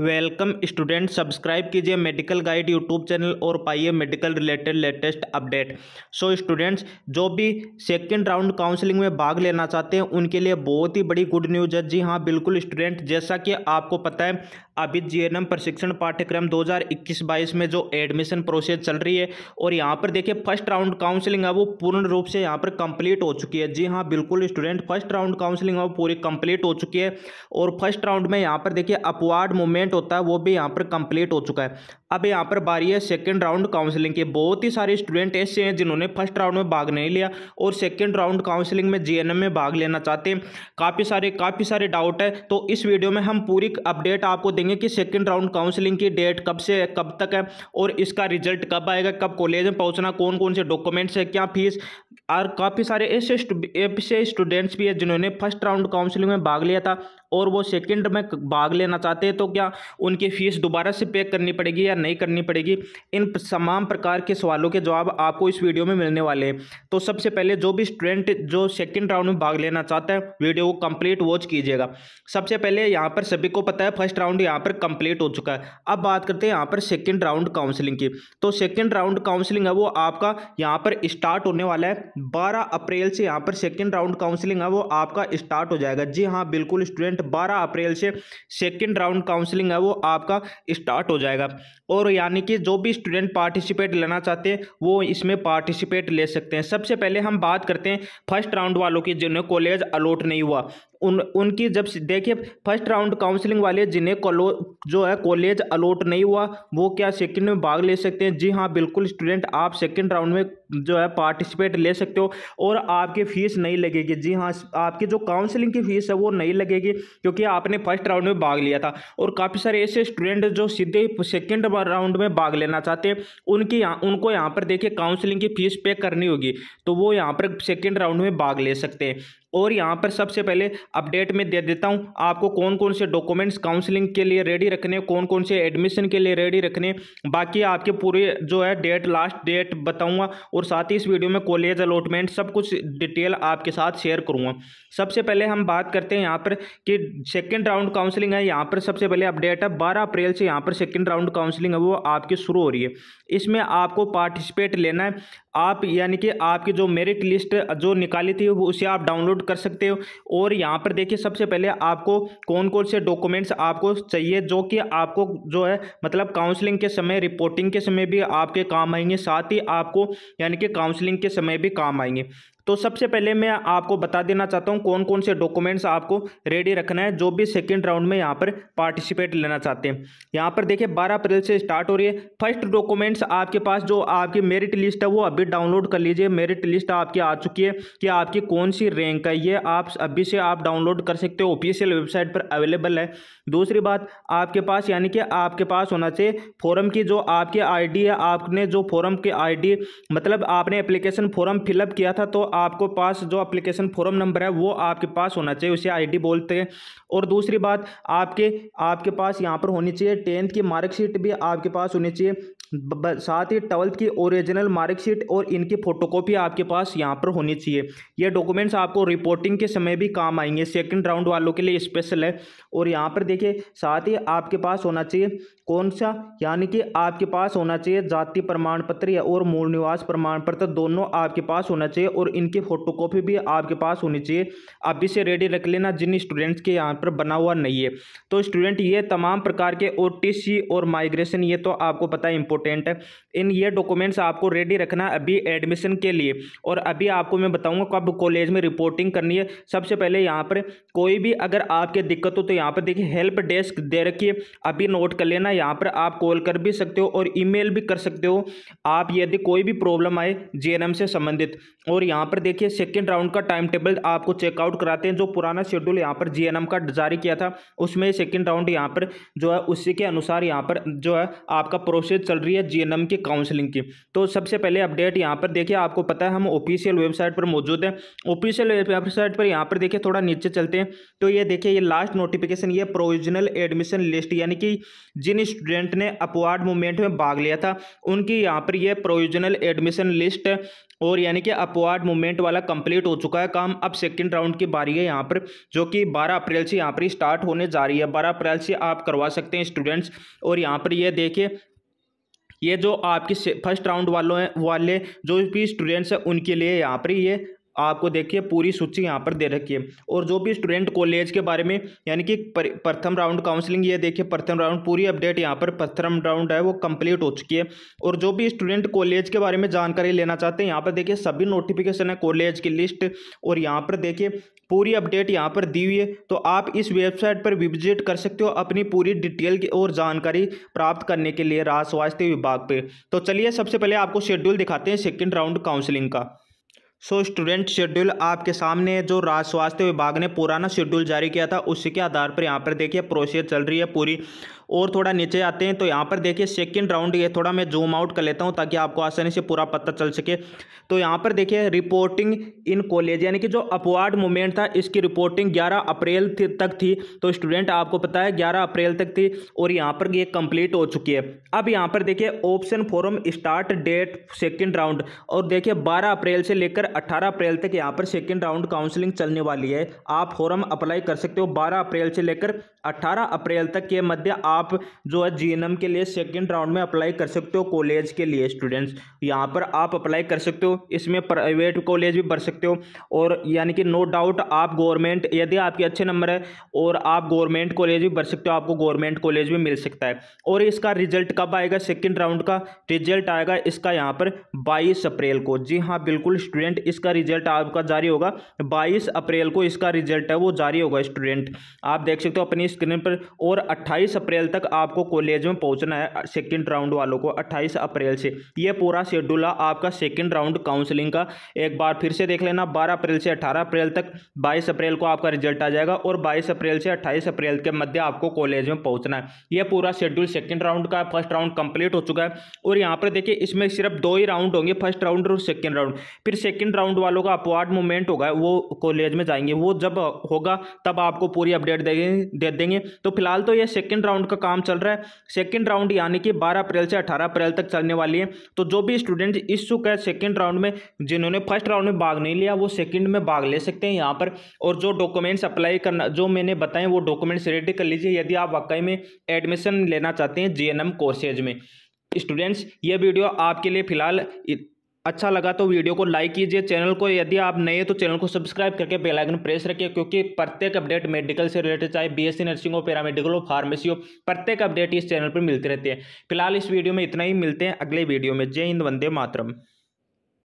welcome student subscribe कीजिए medical guide YouTube channel और पाइए medical related latest update so students जो भी सेकेंड राउंड काउंसलिंग में भाग लेना चाहते हैं उनके लिए बहुत ही बड़ी गुड न्यूज़ है जी हाँ बिल्कुल स्टूडेंट जैसा कि आपको पता है अभी जीएनएम प्रशिक्षण पाठ्यक्रम 2021-22 में जो एडमिशन प्रोसेस चल रही है और यहाँ पर देखिए फर्स्ट राउंड काउंसलिंग है वो पूर्ण रूप से यहाँ पर कंप्लीट हो चुकी है जी हाँ बिल्कुल स्टूडेंट फर्स्ट राउंड काउंसलिंग है वो पूरी कंप्लीट हो चुकी है और फर्स्ट राउंड में यहाँ पर देखिए अपवार्ड मूवमेंट होता है वो भी यहाँ पर कंप्लीट हो चुका है अब यहाँ पर बारी है सेकेंड राउंड काउंसिलिंग की बहुत ही सारे स्टूडेंट ऐसे हैं जिन्होंने फर्स्ट राउंड में भाग नहीं लिया और सेकेंड राउंड काउंसिलिंग में जीएनएम में भाग लेना चाहते हैं काफ़ी सारे काफ़ी सारे डाउट है तो इस वीडियो में हम पूरी अपडेट आपको देंगे करेंगे कि सेकेंड राउंड काउंसलिंग की डेट कब से कब तक है और इसका रिजल्ट कब आएगा कब कॉलेज में पहुंचना कौन कौन से डॉक्यूमेंट्स है क्या फीस और काफ़ी सारे ऐसे ऐसे स्टूडेंट्स भी है जिन्होंने फर्स्ट राउंड काउंसलिंग में भाग लिया था और वो सेकंड में भाग लेना चाहते हैं तो क्या उनकी फ़ीस दोबारा से पे करनी पड़ेगी या नहीं करनी पड़ेगी इन तमाम प्रकार के सवालों के जवाब आपको इस वीडियो में मिलने वाले हैं तो सबसे पहले जो भी स्टूडेंट जो सेकेंड राउंड में भाग लेना चाहता है वीडियो को कम्प्लीट वॉच कीजिएगा सबसे पहले यहाँ पर सभी को पता है फर्स्ट राउंड यहाँ पर कंप्लीट हो चुका है अब बात करते हैं यहाँ पर सेकेंड राउंड काउंसलिंग की तो सेकेंड राउंड काउंसलिंग है वो आपका यहाँ पर स्टार्ट होने वाला है बारह अप्रैल से यहाँ पर सेकेंड राउंड काउंसिलिंग है वो आपका स्टार्ट हो जाएगा जी हाँ बिल्कुल स्टूडेंट रिजल्ट 12 अप्रैल से सेकेंड राउंड काउंसलिंग है वो आपका स्टार्ट हो जाएगा और यानी कि जो भी स्टूडेंट पार्टिसिपेट लेना चाहते हैं वो इसमें पार्टिसिपेट ले सकते हैं सबसे पहले हम बात करते हैं फर्स्ट राउंड वालों की जिन्हें कॉलेज अलॉट नहीं हुआ उन उनकी जब देखिए फर्स्ट राउंड काउंसलिंग वाले जिन्हें कॉलो जो है कॉलेज अलॉट नहीं हुआ वो क्या सेकंड में भाग ले सकते हैं जी हाँ बिल्कुल स्टूडेंट आप सेकंड राउंड में जो है पार्टिसिपेट ले सकते हो और आपकी फ़ीस नहीं लगेगी जी हाँ आपकी जो काउंसलिंग की फ़ीस है वो नहीं लगेगी क्योंकि आपने फर्स्ट राउंड में भाग लिया था और काफ़ी सारे ऐसे स्टूडेंट जो सीधे सेकेंड राउंड में भाग लेना चाहते हैं उनकी यहाँ उनको यहाँ पर देखिए काउंसलिंग की फ़ीस पे करनी होगी तो वो यहाँ पर सेकेंड राउंड में भाग ले सकते हैं और यहाँ पर सबसे पहले अपडेट में दे देता हूँ आपको कौन कौन से डॉक्यूमेंट्स काउंसलिंग के लिए रेडी रखने कौन कौन से एडमिशन के लिए रेडी रखने बाकी आपके पूरे जो है डेट लास्ट डेट बताऊँगा और साथ ही इस वीडियो में कॉलेज अलॉटमेंट सब कुछ डिटेल आपके साथ शेयर करूँगा सबसे पहले हम बात करते हैं यहाँ पर कि सेकेंड राउंड काउंसलिंग है यहाँ पर सबसे पहले अपडेट है बारह अप्रैल से यहाँ पर सेकेंड राउंड काउंसलिंग है वो आपकी शुरू हो रही है इसमें आपको पार्टिसिपेट लेना है आप यानी कि आपकी जो मेरिट लिस्ट जो निकाली थी उसे आप डाउनलोड कर सकते हो और यहाँ पर देखिए सबसे पहले आपको कौन कौन से डॉक्यूमेंट्स आपको चाहिए जो कि आपको जो है मतलब काउंसलिंग के समय रिपोर्टिंग के समय भी आपके काम आएंगे साथ ही आपको यानी कि काउंसलिंग के समय भी काम आएंगे तो सबसे पहले मैं आपको बता देना चाहता हूँ कौन कौन से डॉक्यूमेंट्स आपको रेडी रखना है जो भी सेकेंड राउंड में यहाँ पर पार्टिसिपेट लेना चाहते हैं यहाँ पर देखिए बारह अप्रैल से स्टार्ट हो रही है फर्स्ट डॉक्यूमेंट्स आपके पास जो आपकी मेरिट लिस्ट है वो अभी डाउनलोड कर लीजिए मेरिट लिस्ट आपकी आ चुकी है कि आपकी कौन सी रैंक है ये आप अभी से आप डाउनलोड कर सकते हो ऑफिशियल वेबसाइट पर अवेलेबल है दूसरी बात आपके पास यानी कि आपके पास होना चाहिए फॉरम की जो आपकी आईडी है आपने जो फॉरम की आईडी मतलब आपने एप्लीकेशन फॉरम फिलअप किया था तो आपको पास जो अप्लीकेशन फॉरम नंबर है वो आपके पास होना चाहिए उसे आईडी बोलते हैं और दूसरी बात आपके आपके पास यहाँ पर होनी चाहिए टेंथ की मार्कशीट भी आपके पास होनी चाहिए साथ ही ट्वेल्थ की ओरिजिनल मार्कशीट और इनकी फोटोकॉपी आपके पास यहाँ पर होनी चाहिए ये डॉक्यूमेंट्स आपको रिपोर्टिंग के समय भी काम आएंगे सेकंड राउंड वालों के लिए स्पेशल है और यहाँ पर देखिए साथ ही आपके पास होना चाहिए कौन सा यानी कि आपके पास होना चाहिए जाति प्रमाण पत्र या और मूल निवास प्रमाण पत्र दोनों आपके पास होना चाहिए और इनकी फ़ोटोकॉपी भी आपके पास होनी चाहिए आप इसे रेडी रख लेना जिन स्टूडेंट्स के यहाँ पर बना हुआ नहीं है तो स्टूडेंट ये तमाम प्रकार के ओ और माइग्रेशन ये तो आपको पता है इंपॉर्टेंट है इन ये डॉक्यूमेंट्स आपको रेडी रखना अभी एडमिशन के लिए और अभी आपको मैं बताऊँगा कब कॉलेज में रिपोर्टिंग करनी है सबसे पहले यहाँ पर कोई भी अगर आपके दिक्कत हो तो यहाँ पर देखिए हेल्प डेस्क दे रखिए अभी नोट कर लेना यहाँ पर आप कॉल कर भी सकते हो और ईमेल भी कर सकते हो आप यदि कोई भी प्रॉब्लम आए जेएनएम से संबंधित और यहाँ पर देखिए सेकेंड राउंड का टाइम टेबल आपको चेकआउट कराते हैं जो पुराना शेड्यूल यहाँ पर जी का जारी किया था उसमें सेकेंड राउंड यहाँ पर जो है उसी के अनुसार यहाँ पर जो है आपका प्रोसेस चल रही है जी की काउंसलिंग की तो सबसे पहले अपडेट यहाँ पर देखिए आपको पता है हम ऑफिशियल वेबसाइट पर मौजूद हैं ऑफिशियल वेबसाइट पर यहाँ पर देखिए थोड़ा नीचे चलते हैं तो ये देखिए ये लास्ट नोटिफिकेशन ये प्रोविजनल एडमिशन लिस्ट यानी कि जिन स्टूडेंट ने अपवार्ड मूवमेंट में भाग लिया था उनकी यहाँ पर यह प्रोविजनल एडमिशन लिस्ट और यानी कि अपवार्ड मूवमेंट वाला कंप्लीट हो चुका है काम अब सेकंड राउंड की बारी है यहाँ पर जो कि 12 अप्रैल से यहाँ पर स्टार्ट होने जा रही है 12 अप्रैल से आप करवा सकते हैं स्टूडेंट्स और यहाँ पर ये यह देखिए ये जो आपके फर्स्ट राउंड वालों हैं वाले जो भी स्टूडेंट्स हैं उनके लिए यहाँ पर ये आपको देखिए पूरी सूची यहाँ पर दे रखी है और जो भी स्टूडेंट कॉलेज के बारे में यानी कि प्रथम राउंड काउंसलिंग ये देखिए प्रथम राउंड पूरी अपडेट यहाँ पर प्रथम राउंड है वो कंप्लीट हो चुकी है और जो भी स्टूडेंट कॉलेज के बारे में जानकारी लेना चाहते हैं यहाँ पर देखिए सभी नोटिफिकेशन है कॉलेज की लिस्ट और यहाँ पर देखिए पूरी अपडेट यहाँ पर दी हुई है तो आप इस वेबसाइट पर विजिट कर सकते हो अपनी पूरी डिटेल और जानकारी प्राप्त करने के लिए राज स्वास्थ्य विभाग पे तो चलिए सबसे पहले आपको शेड्यूल दिखाते हैं सेकंड राउंड काउंसलिंग का सो so, स्टूडेंट शेड्यूल आपके सामने जो राज्य स्वास्थ्य विभाग ने पुराना शेड्यूल जारी किया था उसी के आधार पर यहाँ पर देखिए प्रोसेस चल रही है पूरी और थोड़ा नीचे आते हैं तो यहाँ पर देखिए सेकेंड राउंड ये थोड़ा मैं जूम आउट कर लेता हूँ ताकि आपको आसानी से पूरा पता चल सके तो यहाँ पर देखिए रिपोर्टिंग इन कॉलेज यानी कि जो अपवार्ड मूवमेंट था इसकी रिपोर्टिंग ग्यारह अप्रैल तक थी तो स्टूडेंट आपको पता है ग्यारह अप्रैल तक थी और यहाँ पर ये कंप्लीट हो चुकी है अब यहाँ पर देखिए option form start date second round और देखिए बारह अप्रैल से लेकर अट्ठारह अप्रैल तक यहाँ पर सेकेंड राउंड काउंसलिंग चलने वाली है आप फॉरम अप्लाई कर सकते हो बारह अप्रैल से लेकर अट्ठारह अप्रैल तक के मध्य आप आप जो है जीएनएम के लिए सेकेंड राउंड में अप्लाई कर सकते हो कॉलेज के लिए स्टूडेंट्स यहाँ पर आप अप्लाई कर सकते हो इसमें प्राइवेट कॉलेज भी भर सकते हो और यानी कि नो डाउट आप गवर्नमेंट यदि आपके अच्छे नंबर है और आप गवर्नमेंट कॉलेज भी भर सकते हो आपको गवर्नमेंट कॉलेज भी मिल सकता है और इसका रिजल्ट कब आएगा सेकेंड राउंड का रिजल्ट आएगा इसका यहाँ पर बाईस अप्रैल को जी हाँ बिल्कुल स्टूडेंट इसका रिजल्ट आपका जारी होगा बाईस अप्रैल को इसका रिजल्ट है वो जारी होगा स्टूडेंट आप देख सकते हो अपनी स्क्रीन पर और अट्ठाईस अप्रैल तक आपको कॉलेज में पहुंचना है सेकंड राउंड वालों को 28 अप्रैल से ये पूरा शेड्यूल है आपका सेकंड राउंड काउंसलिंग का एक बार फिर से देख लेना 12 अप्रैल से 18 अप्रैल तक 22 अप्रैल को आपका रिजल्ट आ जाएगा और 22 अप्रैल से 28 अप्रैल के मध्य आपको कॉलेज में पहुँचना है यह पूरा शेड्यूल सेकेंड राउंड का फर्स्ट राउंड कंप्लीट हो चुका है और यहाँ पर देखिए इसमें सिर्फ दो ही राउंड होंगे फर्स्ट राउंड और सेकेंड राउंड फिर सेकेंड राउंड वालों का अपवार्ड मूवमेंट होगा वो कॉलेज में जाएंगे वो जब होगा तब आपको पूरी अपडेट दे देंगे तो फिलहाल तो ये सेकेंड राउंड का काम चल रहा है सेकेंड राउंड यानी कि बारह अप्रैल से अठारह अप्रैल तक चलने वाली है तो जो भी स्टूडेंट इस इच्छुक है सेकेंड राउंड में जिन्होंने फर्स्ट राउंड में भाग नहीं लिया वो सेकेंड में भाग ले सकते हैं यहाँ पर और जो डॉक्यूमेंट्स अप्लाई करना जो मैंने बताए वो डॉक्यूमेंट्स रेडी कर लीजिए यदि आप वाकई में एडमिशन लेना चाहते हैं जी कोर्सेज में स्टूडेंट्स ये वीडियो आपके लिए फिलहाल अच्छा लगा तो वीडियो को लाइक कीजिए चैनल को यदि आप नए हैं तो चैनल को सब्सक्राइब करके बेल आइकन प्रेस रखिए क्योंकि प्रत्येक अपडेट मेडिकल से रिलेटेड चाहे बीएससी नर्सिंग हो पैरामेडिकल हो फार्मेसी हो प्रत्येक अपडेट इस चैनल पर मिलते रहते हैं फिलहाल इस वीडियो में इतना ही मिलते हैं अगले वीडियो में जय हिंद वंदे मातरम